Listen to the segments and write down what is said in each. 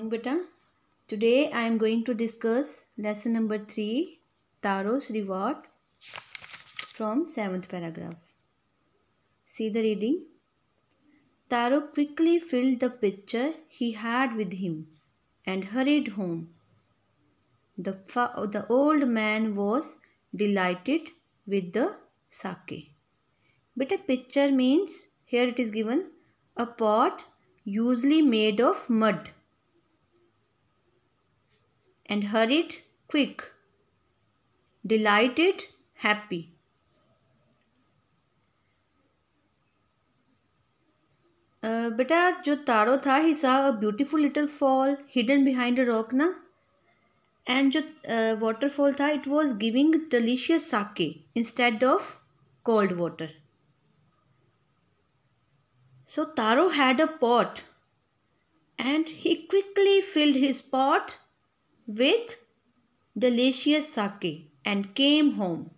morning beta today i am going to discuss lesson number 3 taro's reward from 7th paragraph see the reading taro quickly filled the pitcher he had with him and hurried home the the old man was delighted with the sake beta pitcher means here it is given a pot usually made of mud and hurried, quick, delighted, happy. Uh, बेटा जो Taro था he saw a beautiful little fall hidden behind a rock ना and जो waterfall uh, that it was giving delicious sake instead of cold water so Taro had a pot and he quickly filled his pot with delicious sake and came home.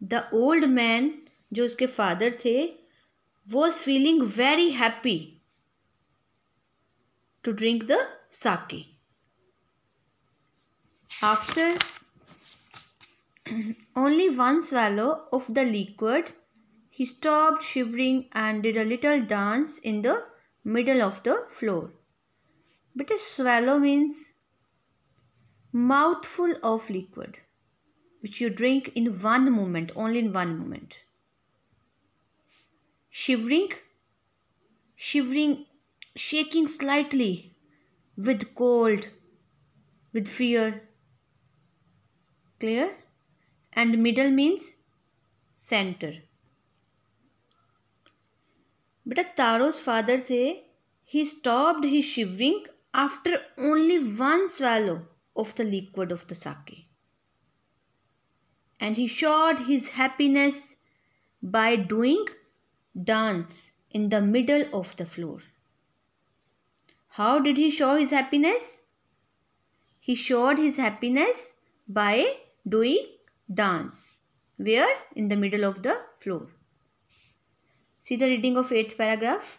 The old man जो उसके father थे was feeling very happy to drink the sake. After only one swallow of the liquid, he stopped shivering and did a little dance in the middle of the floor but a swallow means mouthful of liquid which you drink in one moment, only in one moment. Shivering, shivering, shaking slightly with cold, with fear. Clear? And middle means center. But Taro's father said he stopped his shivering after only one swallow of the liquid of the sake. And he showed his happiness by doing dance in the middle of the floor. How did he show his happiness? He showed his happiness by doing dance. Where? In the middle of the floor. See the reading of 8th paragraph.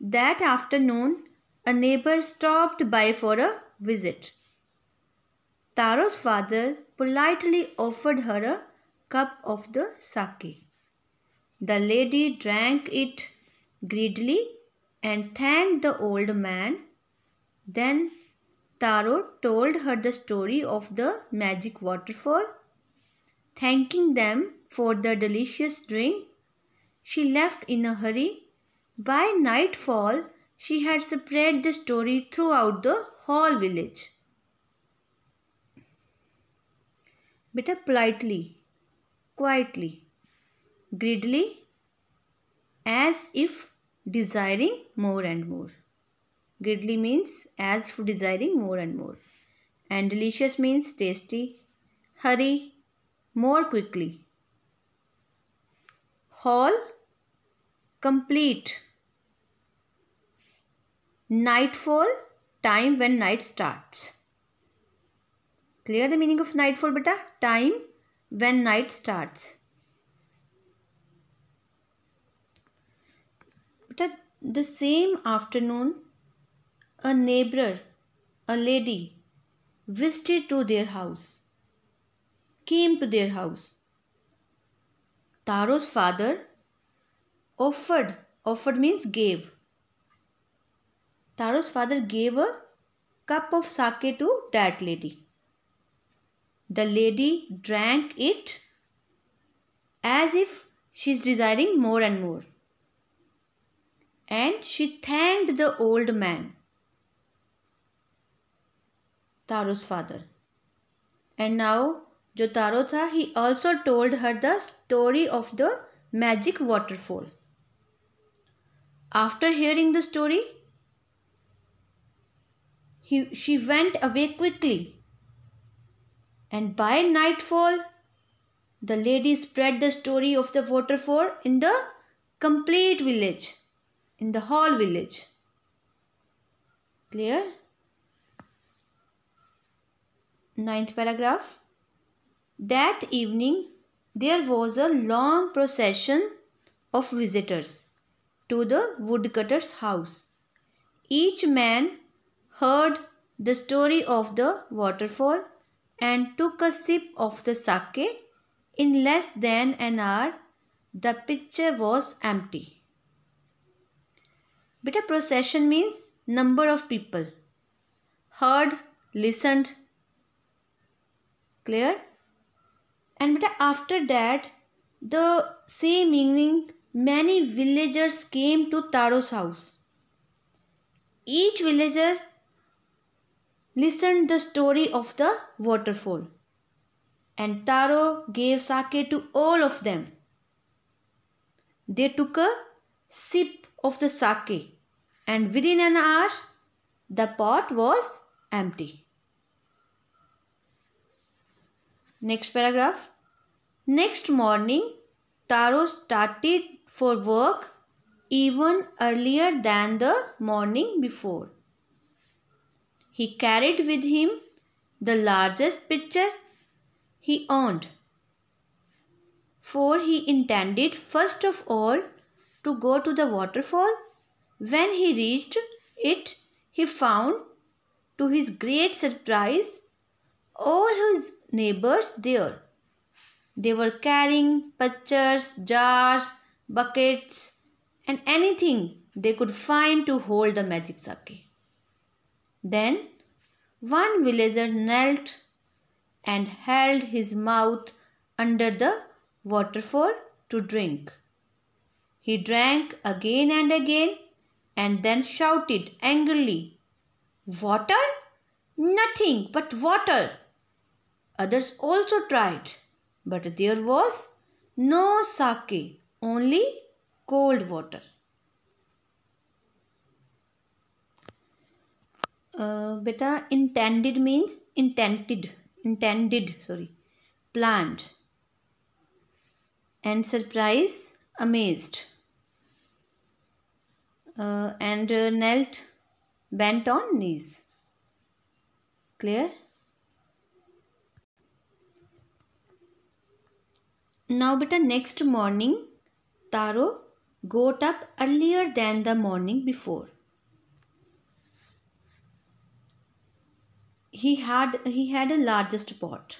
That afternoon, a neighbor stopped by for a visit. Taro's father politely offered her a cup of the sake. The lady drank it greedily and thanked the old man. Then Taro told her the story of the magic waterfall. Thanking them for the delicious drink, she left in a hurry. By nightfall, she had spread the story throughout the whole village. Better politely, quietly, greedily, as if desiring more and more. Greedily means as if desiring more and more. And delicious means tasty. Hurry, more quickly. Whole, complete. Nightfall, time when night starts. Clear the meaning of nightfall, beta? Time when night starts. Beta, the same afternoon, a neighbor, a lady, visited to their house, came to their house. Taro's father offered, offered means gave, Taro's father gave a cup of sake to that lady. The lady drank it as if she is desiring more and more. And she thanked the old man, Taro's father. And now जो Taro था he also told her the story of the magic waterfall after hearing the story he, she went away quickly. And by nightfall, the lady spread the story of the waterfall in the complete village, in the whole village. Clear? Ninth paragraph. That evening, there was a long procession of visitors to the woodcutter's house. Each man heard the story of the waterfall and took a sip of the sake. In less than an hour, the pitcher was empty. Bitter procession means number of people. Heard, listened. Clear? And after that, the same evening, many villagers came to Taro's house. Each villager listened the story of the waterfall. And Taro gave sake to all of them. They took a sip of the sake and within an hour the pot was empty. Next paragraph. Next morning, Taro started for work even earlier than the morning before. He carried with him the largest picture he owned, for he intended first of all to go to the waterfall. When he reached it, he found, to his great surprise, all his neighbors there. They were carrying pitchers, jars, buckets, and anything they could find to hold the magic sake. Then one villager knelt and held his mouth under the waterfall to drink. He drank again and again and then shouted angrily, Water? Nothing but water! Others also tried, but there was no sake, only cold water. uh, beta intended means intended intended sorry planned and surprise amazed uh, and uh, knelt bent on knees clear now beta next morning taro got up earlier than the morning before he had he had a largest pot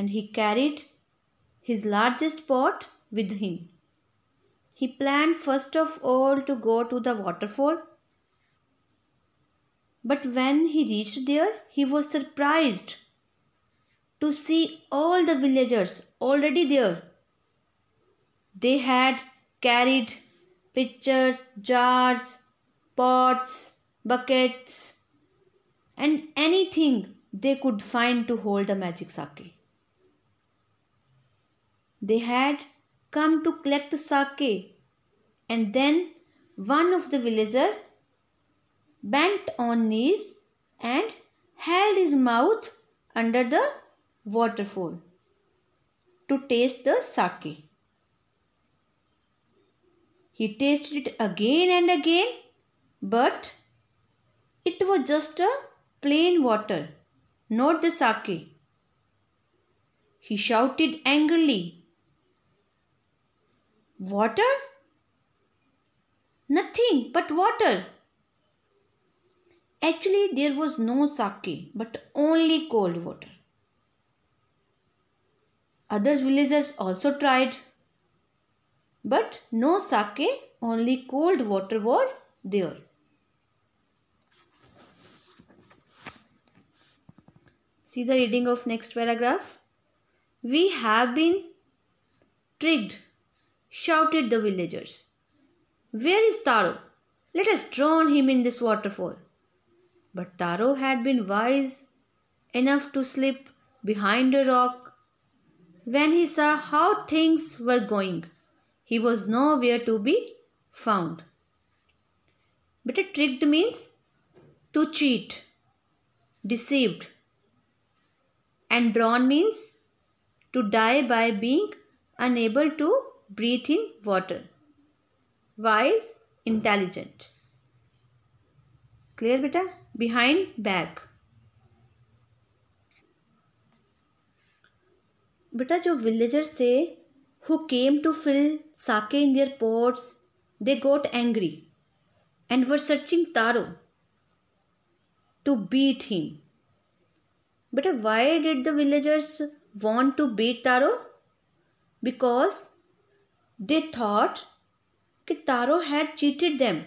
and he carried his largest pot with him he planned first of all to go to the waterfall but when he reached there he was surprised to see all the villagers already there they had carried pitchers jars pots buckets, and anything they could find to hold the magic sake. They had come to collect sake and then one of the villagers bent on knees and held his mouth under the waterfall to taste the sake. He tasted it again and again but it was just a plain water, not the sake. He shouted angrily. Water? Nothing but water. Actually, there was no sake but only cold water. Other villagers also tried, but no sake, only cold water was there. See the reading of next paragraph. We have been tricked, shouted the villagers. Where is Taro? Let us drown him in this waterfall. But Taro had been wise enough to slip behind a rock. When he saw how things were going, he was nowhere to be found. But a tricked means to cheat, deceived, and drawn means to die by being unable to breathe in water. Wise, intelligent. Clear, beta? Behind, back. Beta, jo villagers say who came to fill sake in their pots, they got angry and were searching Taro to beat him. But why did the villagers want to beat Taro? Because they thought that Taro had cheated them.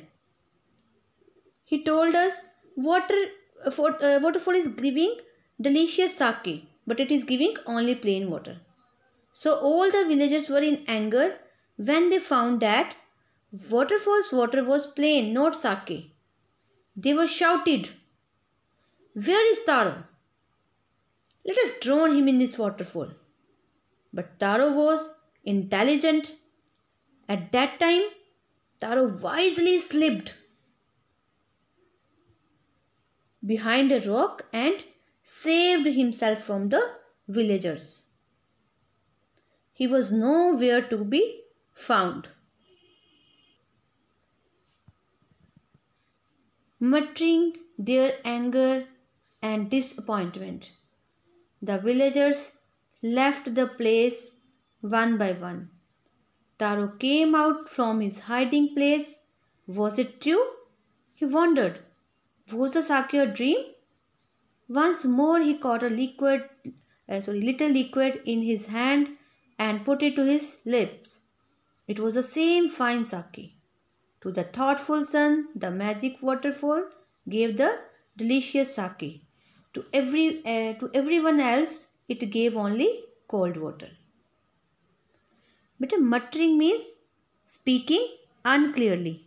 He told us water, uh, waterfall is giving delicious sake, but it is giving only plain water. So all the villagers were in anger when they found that waterfall's water was plain, not sake. They were shouted, Where is Taro? Let us drown him in this waterfall. But Taro was intelligent. At that time, Taro wisely slipped behind a rock and saved himself from the villagers. He was nowhere to be found. Muttering their anger and disappointment, the villagers left the place one by one. Taro came out from his hiding place. Was it true? He wondered. Was the sake a dream? Once more he caught a liquid, uh, sorry, little liquid in his hand and put it to his lips. It was the same fine sake. To the thoughtful son, the magic waterfall gave the delicious sake. To, every, uh, to everyone else, it gave only cold water. But muttering means speaking unclearly.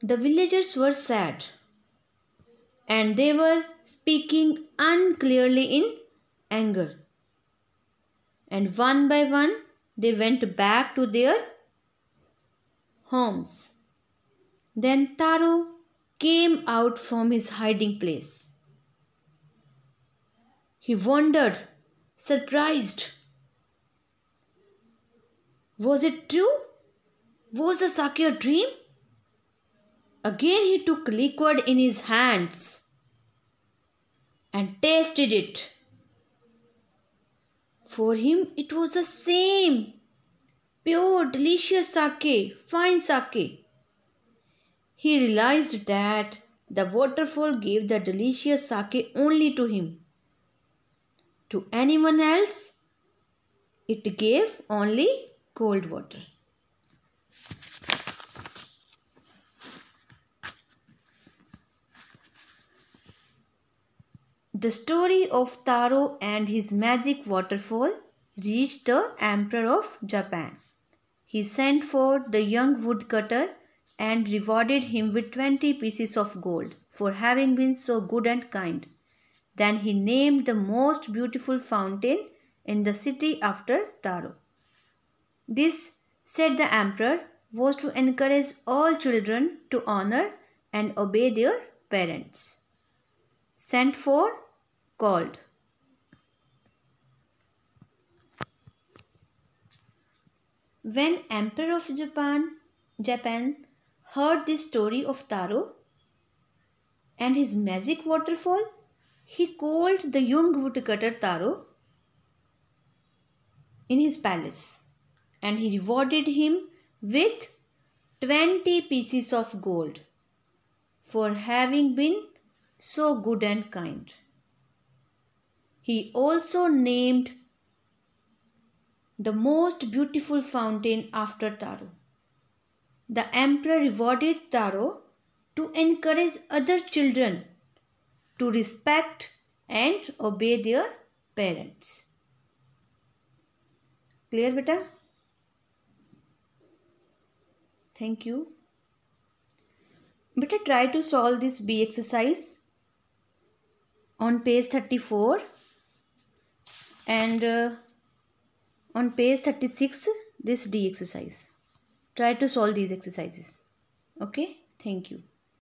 The villagers were sad and they were speaking unclearly in anger. And one by one, they went back to their homes. Then Taro came out from his hiding place. He wondered, surprised. Was it true? Was the sake a dream? Again he took liquid in his hands and tasted it. For him, it was the same pure, delicious sake, fine sake. He realized that the waterfall gave the delicious sake only to him. To anyone else, it gave only cold water. The story of Taro and his magic waterfall reached the Emperor of Japan. He sent for the young woodcutter and rewarded him with 20 pieces of gold for having been so good and kind. Then he named the most beautiful fountain in the city after Taro. This, said the emperor, was to encourage all children to honor and obey their parents. Sent for called When Emperor of Japan, Japan heard the story of Taro and his magic waterfall, he called the young woodcutter Taro in his palace and he rewarded him with 20 pieces of gold for having been so good and kind. He also named the most beautiful fountain after Taro. The emperor rewarded Taro to encourage other children to respect and obey their parents. Clear, beta? Thank you. Beta, try to solve this B exercise on page 34 and uh, on page 36 this d exercise try to solve these exercises okay thank you